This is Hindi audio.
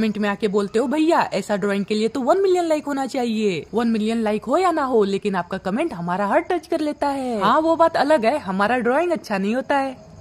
कमेंट में आके बोलते हो भैया ऐसा ड्राइंग के लिए तो वन मिलियन लाइक होना चाहिए वन मिलियन लाइक हो या ना हो लेकिन आपका कमेंट हमारा हर टच कर लेता है हाँ वो बात अलग है हमारा ड्राइंग अच्छा नहीं होता है